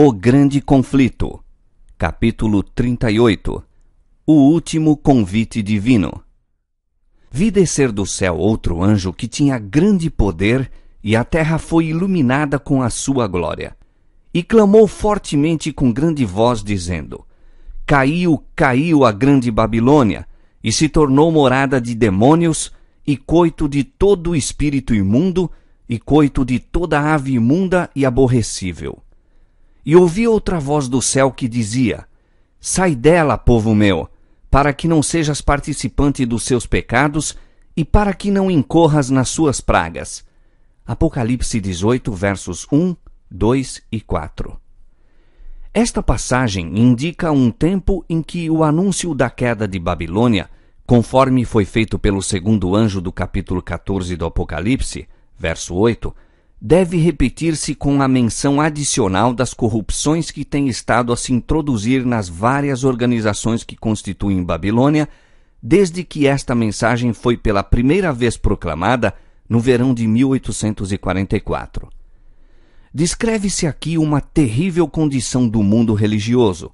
O Grande Conflito, capítulo 38 O Último Convite Divino. Vi descer do céu outro anjo que tinha grande poder, e a terra foi iluminada com a sua glória. E clamou fortemente com grande voz, dizendo: Caiu, caiu a grande Babilônia, e se tornou morada de demônios, e coito de todo espírito imundo, e coito de toda ave imunda e aborrecível e ouvi outra voz do céu que dizia: Sai dela, povo meu, para que não sejas participante dos seus pecados e para que não incorras nas suas pragas. Apocalipse 18, versos 1, 2 e 4. Esta passagem indica um tempo em que o anúncio da queda de Babilônia, conforme foi feito pelo segundo anjo do capítulo 14 do Apocalipse, verso 8, deve repetir-se com a menção adicional das corrupções que têm estado a se introduzir nas várias organizações que constituem Babilônia, desde que esta mensagem foi pela primeira vez proclamada no verão de 1844. Descreve-se aqui uma terrível condição do mundo religioso.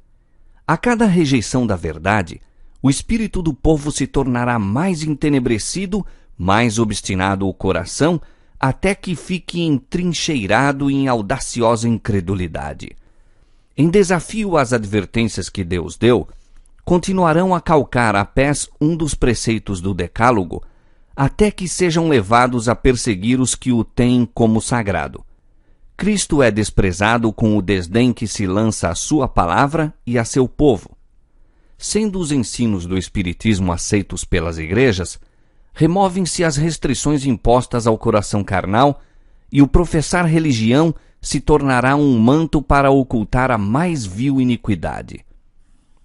A cada rejeição da verdade, o espírito do povo se tornará mais entenebrecido, mais obstinado o coração até que fique entrincheirado em audaciosa incredulidade. Em desafio às advertências que Deus deu, continuarão a calcar a pés um dos preceitos do Decálogo, até que sejam levados a perseguir os que o têm como sagrado. Cristo é desprezado com o desdém que se lança à sua palavra e a seu povo. Sendo os ensinos do Espiritismo aceitos pelas igrejas, removem-se as restrições impostas ao coração carnal e o professar religião se tornará um manto para ocultar a mais vil iniquidade.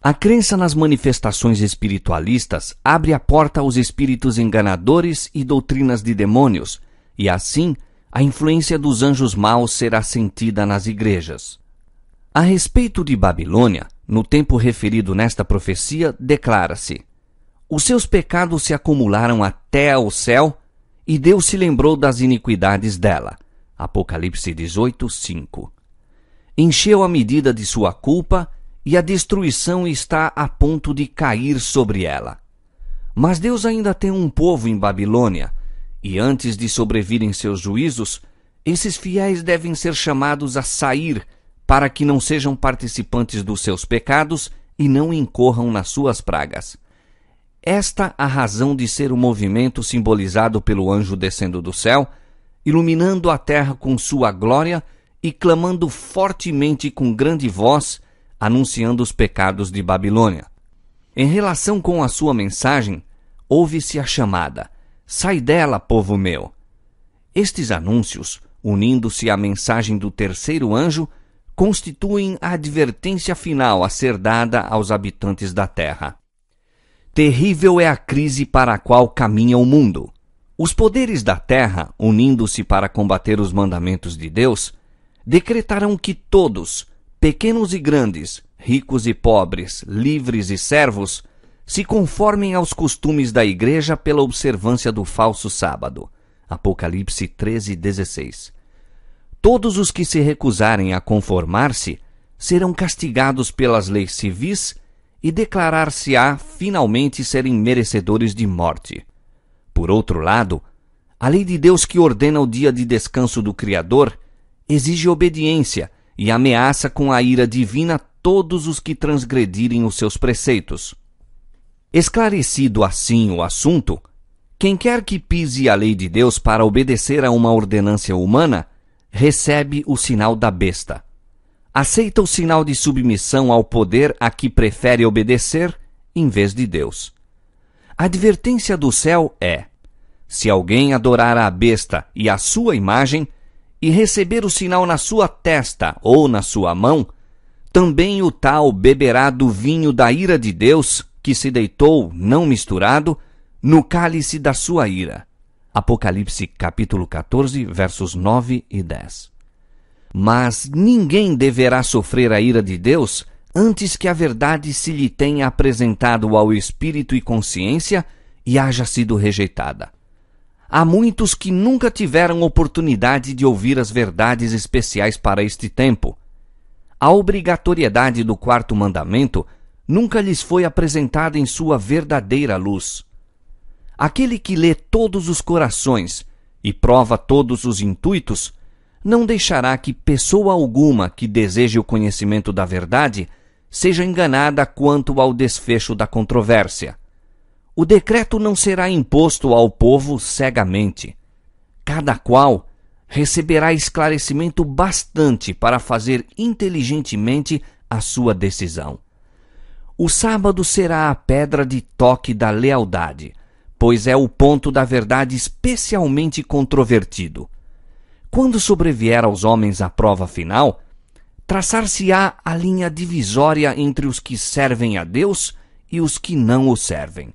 A crença nas manifestações espiritualistas abre a porta aos espíritos enganadores e doutrinas de demônios, e assim a influência dos anjos maus será sentida nas igrejas. A respeito de Babilônia, no tempo referido nesta profecia, declara-se: Os seus pecados se acumularam a até o céu, e Deus se lembrou das iniquidades dela. Apocalipse 18, 5. Encheu a medida de sua culpa, e a destruição está a ponto de cair sobre ela. Mas Deus ainda tem um povo em Babilônia, e antes de sobrevirem seus juízos, esses fiéis devem ser chamados a sair, para que não sejam participantes dos seus pecados e não incorram nas suas pragas. Esta a razão de ser o movimento simbolizado pelo anjo descendo do céu, iluminando a terra com sua glória e clamando fortemente com grande voz, anunciando os pecados de Babilônia. Em relação com a sua mensagem, ouve-se a chamada: Sai dela, povo meu. Estes anúncios, unindo-se à mensagem do terceiro anjo, constituem a advertência final a ser dada aos habitantes da terra. Terrível é a crise para a qual caminha o mundo. Os poderes da terra, unindo-se para combater os mandamentos de Deus, decretarão que todos, pequenos e grandes, ricos e pobres, livres e servos, se conformem aos costumes da igreja pela observância do falso sábado. Apocalipse 13, 16. Todos os que se recusarem a conformar-se serão castigados pelas leis civis e declarar-se-á finalmente serem merecedores de morte. Por outro lado, a lei de Deus que ordena o dia de descanso do Criador exige obediência e ameaça com a ira divina todos os que transgredirem os seus preceitos. Esclarecido assim o assunto, quem quer que pise a lei de Deus para obedecer a uma ordenância humana, recebe o sinal da besta aceita o sinal de submissão ao poder a que prefere obedecer em vez de Deus. A advertência do céu é: se alguém adorar a besta e a sua imagem, e receber o sinal na sua testa ou na sua mão, também o tal beberá do vinho da ira de Deus, que se deitou, não misturado, no cálice da sua ira. Apocalipse capítulo 14, versos 9 e 10. Mas ninguém deverá sofrer a ira de Deus antes que a verdade se lhe tenha apresentado ao espírito e consciência e haja sido rejeitada. Há muitos que nunca tiveram oportunidade de ouvir as verdades especiais para este tempo. A obrigatoriedade do quarto mandamento nunca lhes foi apresentada em sua verdadeira luz. Aquele que lê todos os corações e prova todos os intuitos não deixará que pessoa alguma que deseje o conhecimento da verdade seja enganada quanto ao desfecho da controvérsia. O decreto não será imposto ao povo cegamente. Cada qual receberá esclarecimento bastante para fazer inteligentemente a sua decisão. O sábado será a pedra de toque da lealdade, pois é o ponto da verdade especialmente controvertido quando sobrevier aos homens a prova final, traçar-se-á a linha divisória entre os que servem a Deus e os que não o servem.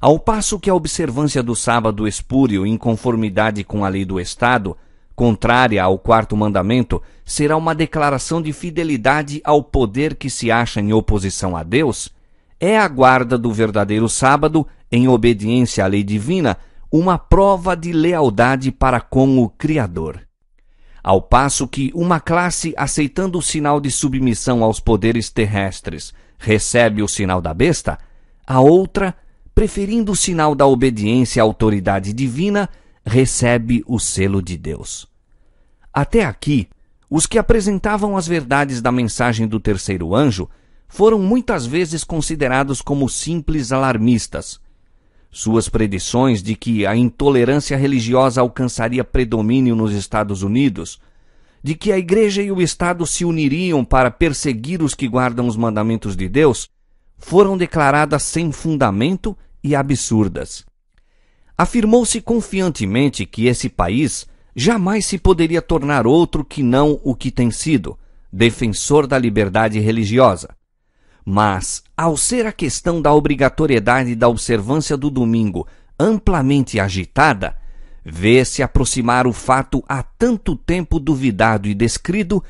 Ao passo que a observância do sábado espúrio em conformidade com a lei do Estado, contrária ao quarto mandamento, será uma declaração de fidelidade ao poder que se acha em oposição a Deus, é a guarda do verdadeiro sábado, em obediência à lei divina, uma prova de lealdade para com o Criador. Ao passo que uma classe aceitando o sinal de submissão aos poderes terrestres recebe o sinal da besta, a outra, preferindo o sinal da obediência à autoridade divina, recebe o selo de Deus. Até aqui, os que apresentavam as verdades da mensagem do terceiro anjo foram muitas vezes considerados como simples alarmistas, suas predições de que a intolerância religiosa alcançaria predomínio nos Estados Unidos, de que a Igreja e o Estado se uniriam para perseguir os que guardam os mandamentos de Deus, foram declaradas sem fundamento e absurdas. Afirmou-se confiantemente que esse país jamais se poderia tornar outro que não o que tem sido, defensor da liberdade religiosa. Mas, ao ser a questão da obrigatoriedade da observância do domingo amplamente agitada, vê-se aproximar o fato há tanto tempo duvidado e descrido,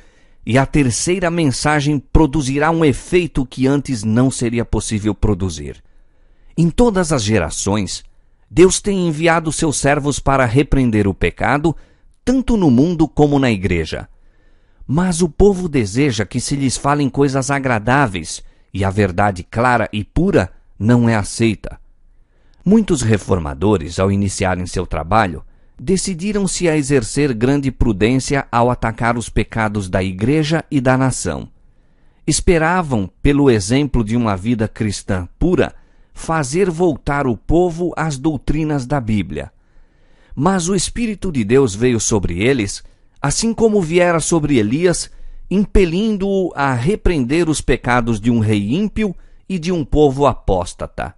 e a terceira mensagem produzirá um efeito que antes não seria possível produzir. Em todas as gerações, Deus tem enviado seus servos para repreender o pecado, tanto no mundo como na igreja. Mas o povo deseja que se lhes falem coisas agradáveis e a verdade clara e pura não é aceita. Muitos reformadores, ao iniciarem seu trabalho, decidiram-se a exercer grande prudência ao atacar os pecados da igreja e da nação. Esperavam, pelo exemplo de uma vida cristã pura, fazer voltar o povo às doutrinas da Bíblia. Mas o Espírito de Deus veio sobre eles, assim como viera sobre Elias impelindo-o a repreender os pecados de um rei ímpio e de um povo apóstata.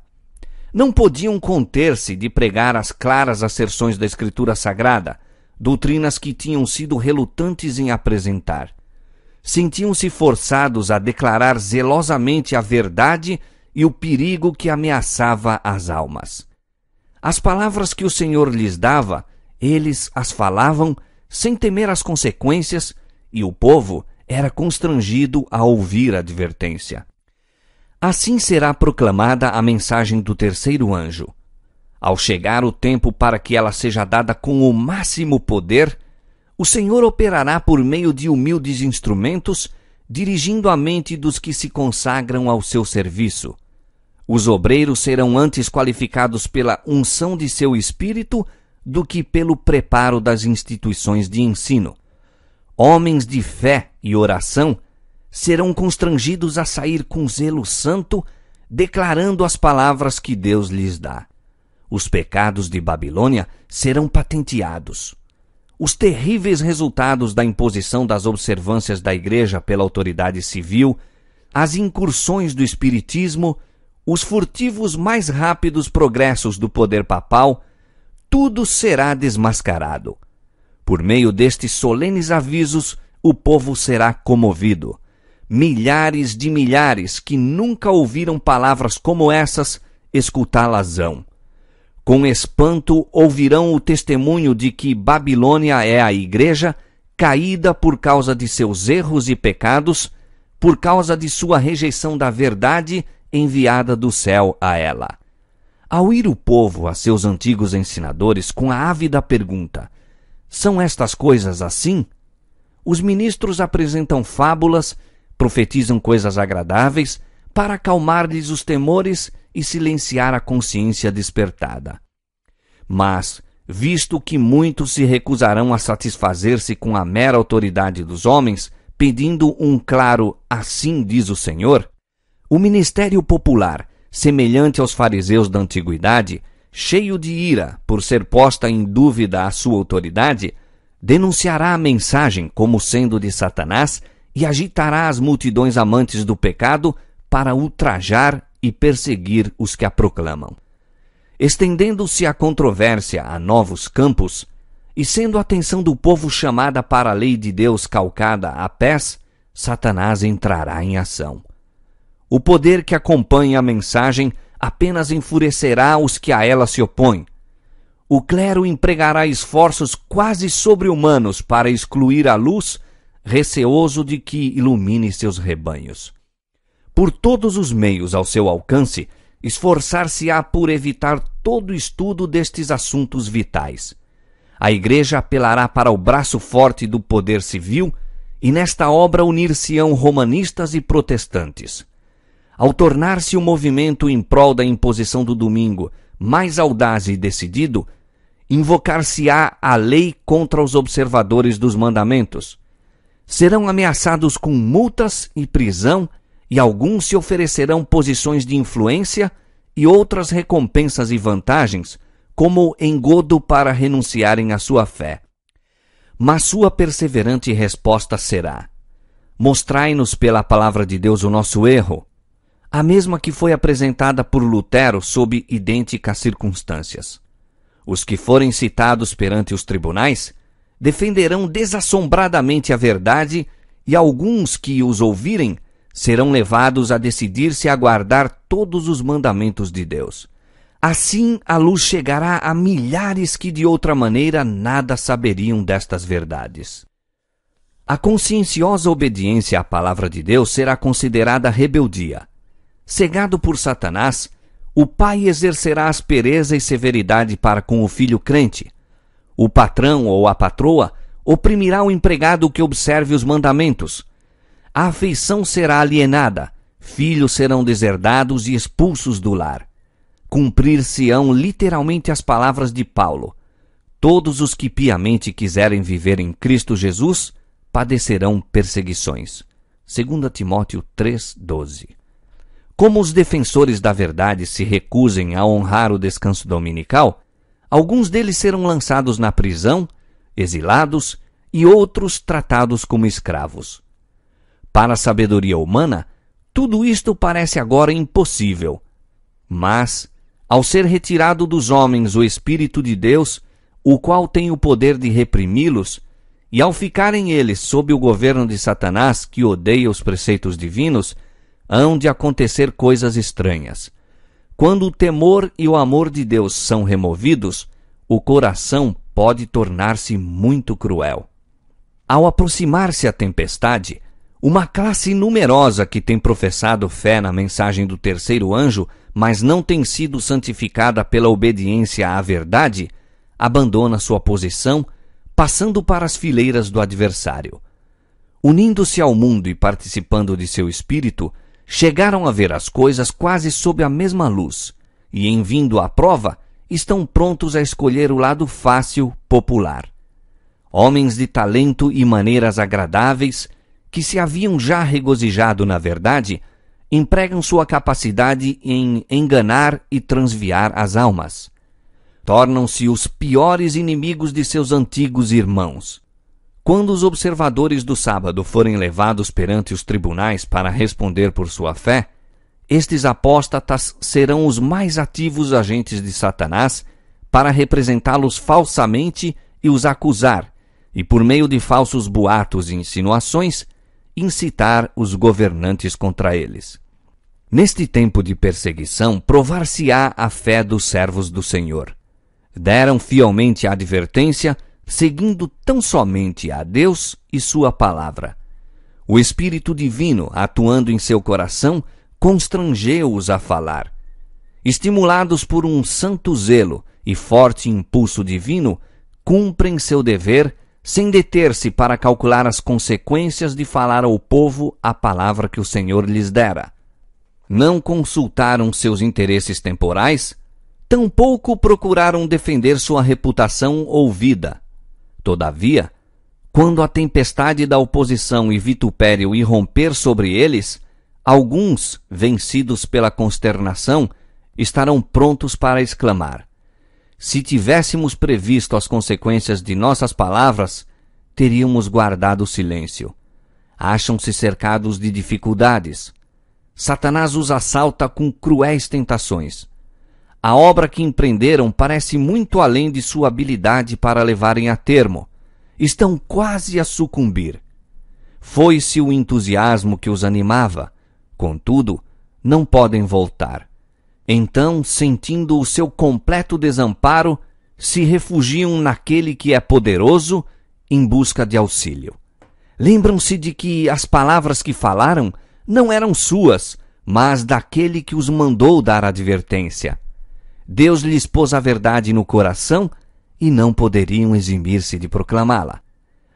Não podiam conter-se de pregar as claras asserções da Escritura Sagrada, doutrinas que tinham sido relutantes em apresentar. Sentiam-se forçados a declarar zelosamente a verdade e o perigo que ameaçava as almas. As palavras que o Senhor lhes dava, eles as falavam sem temer as consequências, e o povo era constrangido a ouvir a advertência. Assim será proclamada a mensagem do terceiro anjo. Ao chegar o tempo para que ela seja dada com o máximo poder, o Senhor operará por meio de humildes instrumentos, dirigindo a mente dos que se consagram ao seu serviço. Os obreiros serão antes qualificados pela unção de seu espírito do que pelo preparo das instituições de ensino homens de fé e oração, serão constrangidos a sair com zelo santo, declarando as palavras que Deus lhes dá. Os pecados de Babilônia serão patenteados. Os terríveis resultados da imposição das observâncias da Igreja pela autoridade civil, as incursões do Espiritismo, os furtivos mais rápidos progressos do poder papal, tudo será desmascarado. Por meio destes solenes avisos, o povo será comovido. Milhares de milhares que nunca ouviram palavras como essas, escutá-las-ão. Com espanto ouvirão o testemunho de que Babilônia é a igreja caída por causa de seus erros e pecados, por causa de sua rejeição da verdade enviada do céu a ela. Ao ir o povo a seus antigos ensinadores com a ávida pergunta: são estas coisas assim? Os ministros apresentam fábulas, profetizam coisas agradáveis, para acalmar-lhes os temores e silenciar a consciência despertada. Mas, visto que muitos se recusarão a satisfazer-se com a mera autoridade dos homens, pedindo um claro assim diz o Senhor, o ministério popular, semelhante aos fariseus da antiguidade, cheio de ira por ser posta em dúvida a sua autoridade, denunciará a mensagem como sendo de Satanás e agitará as multidões amantes do pecado para ultrajar e perseguir os que a proclamam. Estendendo-se a controvérsia a novos campos, e sendo a atenção do povo chamada para a lei de Deus calcada a pés, Satanás entrará em ação. O poder que acompanha a mensagem apenas enfurecerá os que a ela se opõem. O clero empregará esforços quase sobre-humanos para excluir a luz, receoso de que ilumine seus rebanhos. Por todos os meios ao seu alcance, esforçar-se-á por evitar todo estudo destes assuntos vitais. A Igreja apelará para o braço forte do poder civil e nesta obra unir-se-ão romanistas e protestantes ao tornar-se o um movimento em prol da imposição do domingo mais audaz e decidido, invocar-se-á a lei contra os observadores dos mandamentos. Serão ameaçados com multas e prisão, e alguns se oferecerão posições de influência e outras recompensas e vantagens, como engodo para renunciarem à sua fé. Mas sua perseverante resposta será: Mostrai-nos pela palavra de Deus o nosso erro, a mesma que foi apresentada por Lutero sob idênticas circunstâncias. Os que forem citados perante os tribunais defenderão desassombradamente a verdade e alguns que os ouvirem serão levados a decidir-se a guardar todos os mandamentos de Deus. Assim a luz chegará a milhares que de outra maneira nada saberiam destas verdades. A conscienciosa obediência à palavra de Deus será considerada rebeldia Cegado por Satanás, o pai exercerá aspereza e severidade para com o filho crente. O patrão ou a patroa oprimirá o empregado que observe os mandamentos. A afeição será alienada, filhos serão deserdados e expulsos do lar. Cumprir-se-ão literalmente as palavras de Paulo: Todos os que piamente quiserem viver em Cristo Jesus padecerão perseguições. 2 Timóteo 3:12 como os defensores da verdade se recusem a honrar o descanso dominical, alguns deles serão lançados na prisão, exilados e outros tratados como escravos. Para a sabedoria humana, tudo isto parece agora impossível. Mas, ao ser retirado dos homens o Espírito de Deus, o qual tem o poder de reprimi-los, e ao ficarem eles sob o governo de Satanás, que odeia os preceitos divinos, hão de acontecer coisas estranhas. Quando o temor e o amor de Deus são removidos, o coração pode tornar-se muito cruel. Ao aproximar-se a tempestade, uma classe numerosa que tem professado fé na mensagem do terceiro anjo, mas não tem sido santificada pela obediência à verdade, abandona sua posição, passando para as fileiras do adversário. Unindo-se ao mundo e participando de seu espírito, chegaram a ver as coisas quase sob a mesma luz, e em vindo à prova, estão prontos a escolher o lado fácil, popular. Homens de talento e maneiras agradáveis, que se haviam já regozijado na verdade, empregam sua capacidade em enganar e transviar as almas. Tornam-se os piores inimigos de seus antigos irmãos. Quando os observadores do sábado forem levados perante os tribunais para responder por sua fé, estes apóstatas serão os mais ativos agentes de Satanás para representá-los falsamente e os acusar, e por meio de falsos boatos e insinuações, incitar os governantes contra eles. Neste tempo de perseguição, provar-se-á a fé dos servos do Senhor. Deram fielmente a advertência seguindo tão somente a Deus e Sua palavra. O Espírito Divino, atuando em seu coração, constrangeu-os a falar. Estimulados por um santo zelo e forte impulso divino, cumprem seu dever sem deter-se para calcular as consequências de falar ao povo a palavra que o Senhor lhes dera. Não consultaram seus interesses temporais, tampouco procuraram defender sua reputação ou vida Todavia, quando a tempestade da oposição e vitupério irromper sobre eles, alguns, vencidos pela consternação, estarão prontos para exclamar: Se tivéssemos previsto as consequências de nossas palavras, teríamos guardado silêncio. Acham-se cercados de dificuldades. Satanás os assalta com cruéis tentações. A obra que empreenderam parece muito além de sua habilidade para levarem a termo. Estão quase a sucumbir. Foi-se o entusiasmo que os animava. Contudo, não podem voltar. Então, sentindo o seu completo desamparo, se refugiam naquele que é poderoso em busca de auxílio. Lembram-se de que as palavras que falaram não eram suas, mas daquele que os mandou dar advertência. Deus lhes pôs a verdade no coração e não poderiam eximir-se de proclamá-la.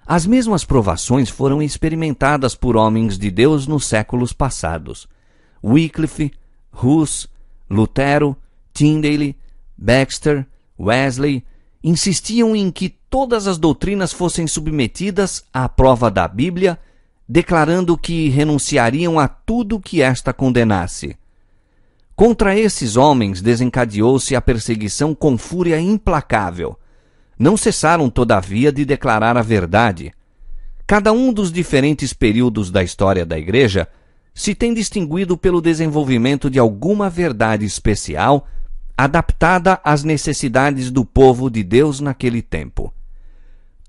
As mesmas provações foram experimentadas por homens de Deus nos séculos passados. Wycliffe, Hus, Lutero, Tyndale, Baxter, Wesley insistiam em que todas as doutrinas fossem submetidas à prova da Bíblia, declarando que renunciariam a tudo que esta condenasse. Contra esses homens desencadeou-se a perseguição com fúria implacável. Não cessaram, todavia, de declarar a verdade. Cada um dos diferentes períodos da história da Igreja se tem distinguido pelo desenvolvimento de alguma verdade especial adaptada às necessidades do povo de Deus naquele tempo.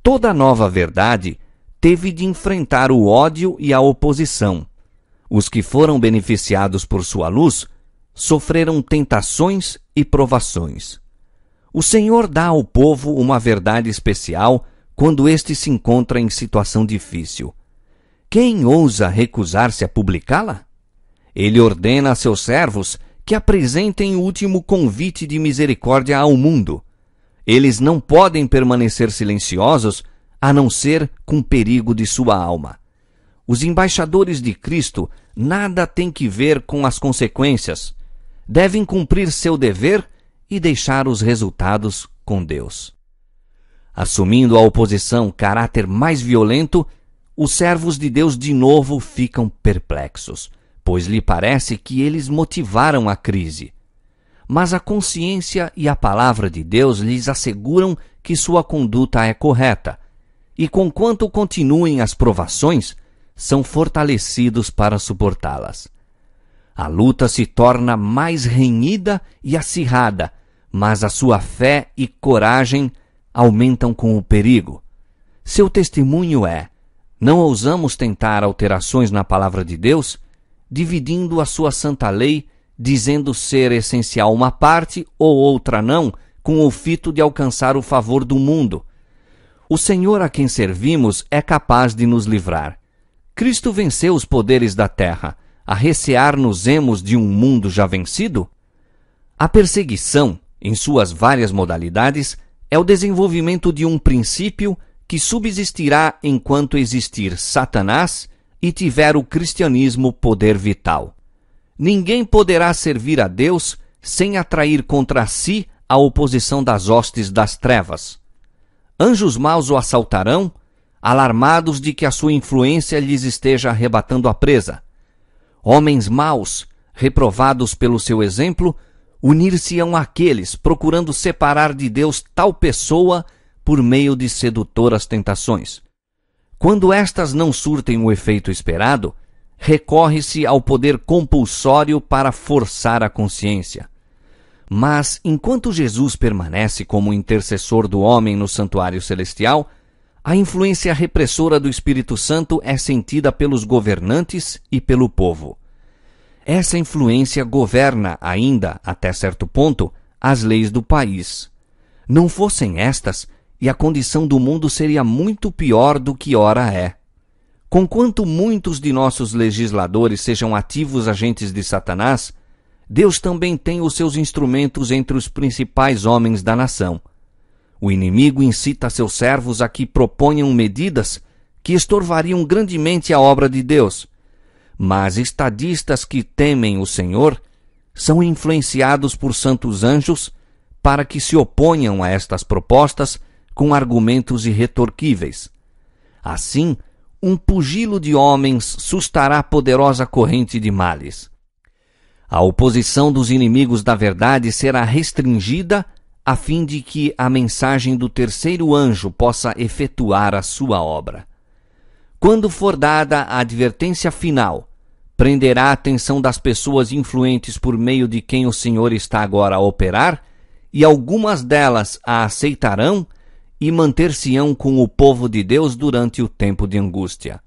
Toda nova verdade teve de enfrentar o ódio e a oposição. Os que foram beneficiados por sua luz sofreram tentações e provações. O Senhor dá ao povo uma verdade especial quando este se encontra em situação difícil. Quem ousa recusar-se a publicá-la? Ele ordena a seus servos que apresentem o último convite de misericórdia ao mundo. Eles não podem permanecer silenciosos a não ser com perigo de sua alma. Os embaixadores de Cristo nada têm que ver com as consequências devem cumprir seu dever e deixar os resultados com Deus. Assumindo a oposição caráter mais violento, os servos de Deus de novo ficam perplexos, pois lhe parece que eles motivaram a crise. Mas a consciência e a palavra de Deus lhes asseguram que sua conduta é correta, e conquanto continuem as provações, são fortalecidos para suportá-las. A luta se torna mais renhida e acirrada, mas a sua fé e coragem aumentam com o perigo. Seu testemunho é: não ousamos tentar alterações na palavra de Deus, dividindo a sua santa lei, dizendo ser essencial uma parte ou outra não, com o fito de alcançar o favor do mundo. O Senhor a quem servimos é capaz de nos livrar. Cristo venceu os poderes da terra arrecear-nos-emos de um mundo já vencido? A perseguição, em suas várias modalidades, é o desenvolvimento de um princípio que subsistirá enquanto existir Satanás e tiver o cristianismo poder vital. Ninguém poderá servir a Deus sem atrair contra si a oposição das hostes das trevas. Anjos maus o assaltarão, alarmados de que a sua influência lhes esteja arrebatando a presa homens maus, reprovados pelo seu exemplo, unir-se-ão àqueles procurando separar de Deus tal pessoa por meio de sedutoras tentações. Quando estas não surtem o efeito esperado, recorre-se ao poder compulsório para forçar a consciência. Mas, enquanto Jesus permanece como intercessor do homem no santuário celestial, a influência repressora do Espírito Santo é sentida pelos governantes e pelo povo. Essa influência governa ainda, até certo ponto, as leis do país. Não fossem estas, e a condição do mundo seria muito pior do que ora é. Conquanto muitos de nossos legisladores sejam ativos agentes de Satanás, Deus também tem os seus instrumentos entre os principais homens da nação. O inimigo incita seus servos a que proponham medidas que estorvariam grandemente a obra de Deus. Mas estadistas que temem o Senhor são influenciados por santos anjos para que se oponham a estas propostas com argumentos irretorquíveis. Assim, um pugilo de homens sustará poderosa corrente de males. A oposição dos inimigos da verdade será restringida a fim de que a mensagem do terceiro anjo possa efetuar a sua obra. Quando for dada a advertência final, prenderá a atenção das pessoas influentes por meio de quem o Senhor está agora a operar, e algumas delas a aceitarão e manter-se-ão com o povo de Deus durante o tempo de angústia.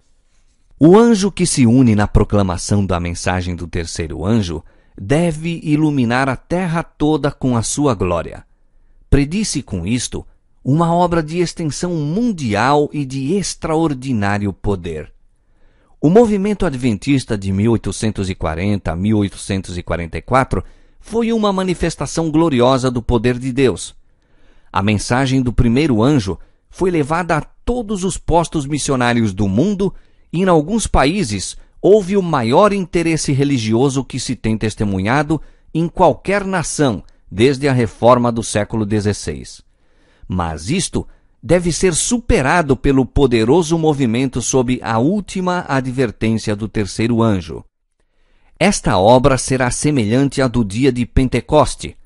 O anjo que se une na proclamação da mensagem do terceiro anjo deve iluminar a terra toda com a sua glória predisse com isto uma obra de extensão mundial e de extraordinário poder. O movimento adventista de 1840 a 1844 foi uma manifestação gloriosa do poder de Deus. A mensagem do primeiro anjo foi levada a todos os postos missionários do mundo e em alguns países houve o maior interesse religioso que se tem testemunhado em qualquer nação desde a reforma do século XVI. Mas isto deve ser superado pelo poderoso movimento sob a última advertência do terceiro anjo. Esta obra será semelhante à do dia de Pentecoste.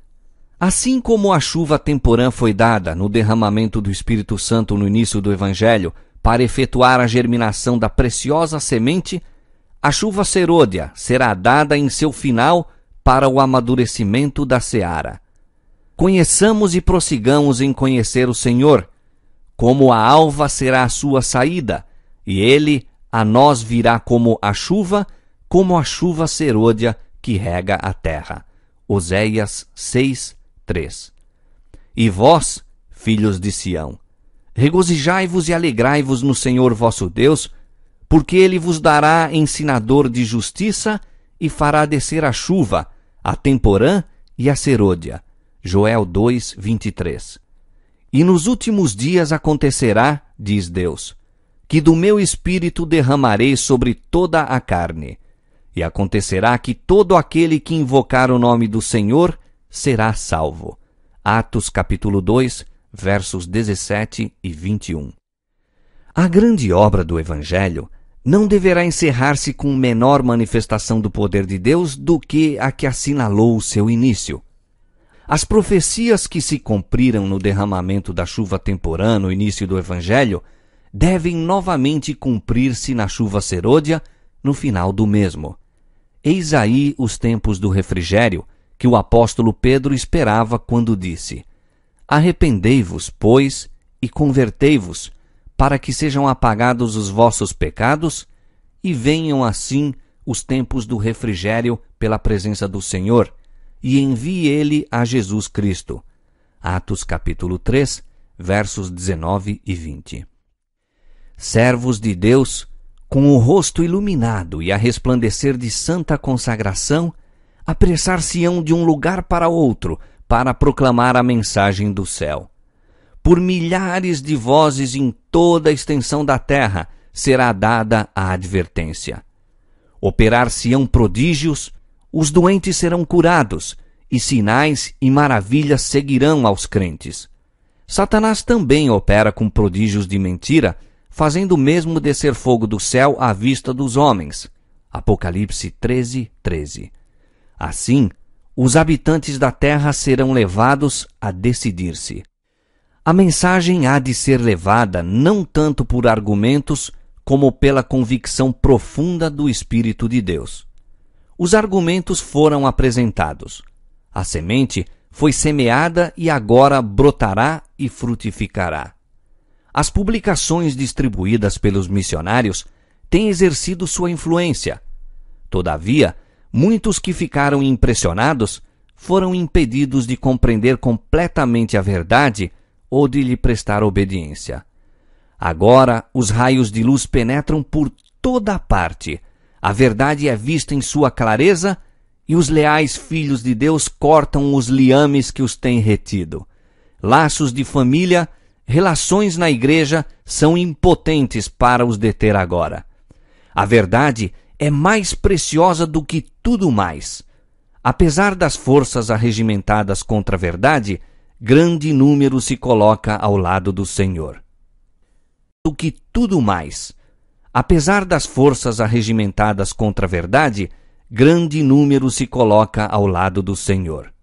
Assim como a chuva temporã foi dada no derramamento do Espírito Santo no início do Evangelho para efetuar a germinação da preciosa semente, a chuva serôdia será dada em seu final para o amadurecimento da seara. Conheçamos e prossigamos em conhecer o Senhor, como a alva será a sua saída, e ele a nós virá como a chuva, como a chuva serôdia que rega a terra. Oséias 6, 3. E vós, filhos de Sião, regozijai-vos e alegrai-vos no Senhor vosso Deus, porque ele vos dará ensinador de justiça e fará descer a chuva, a Temporã e a Serôdia. Joel 2, 23. E nos últimos dias acontecerá, diz Deus, que do meu espírito derramarei sobre toda a carne. E acontecerá que todo aquele que invocar o nome do Senhor será salvo. Atos capítulo 2, versos 17 e 21. A grande obra do Evangelho não deverá encerrar-se com menor manifestação do poder de Deus do que a que assinalou o seu início. As profecias que se cumpriram no derramamento da chuva temporã no início do Evangelho devem novamente cumprir-se na chuva serôdia no final do mesmo. Eis aí os tempos do refrigério que o apóstolo Pedro esperava quando disse: Arrependei-vos, pois, e convertei-vos, para que sejam apagados os vossos pecados e venham assim os tempos do refrigério pela presença do Senhor, e envie ele a Jesus Cristo. Atos capítulo 3, versos 19 e 20. Servos de Deus, com o rosto iluminado e a resplandecer de santa consagração, apressar-se-ão de um lugar para outro para proclamar a mensagem do céu por milhares de vozes em toda a extensão da terra, será dada a advertência. Operar-se-ão prodígios, os doentes serão curados, e sinais e maravilhas seguirão aos crentes. Satanás também opera com prodígios de mentira, fazendo o mesmo descer fogo do céu à vista dos homens. Apocalipse 13, 13. Assim, os habitantes da terra serão levados a decidir-se. A mensagem há de ser levada não tanto por argumentos, como pela convicção profunda do Espírito de Deus. Os argumentos foram apresentados. A semente foi semeada e agora brotará e frutificará. As publicações distribuídas pelos missionários têm exercido sua influência. Todavia, muitos que ficaram impressionados foram impedidos de compreender completamente a verdade ou de lhe prestar obediência. Agora os raios de luz penetram por toda a parte. A verdade é vista em sua clareza e os leais filhos de Deus cortam os liames que os têm retido. Laços de família, relações na igreja são impotentes para os deter agora. A verdade é mais preciosa do que tudo mais. Apesar das forças arregimentadas contra a verdade, grande número se coloca ao lado do Senhor. Do que tudo mais, apesar das forças arregimentadas contra a verdade, grande número se coloca ao lado do Senhor.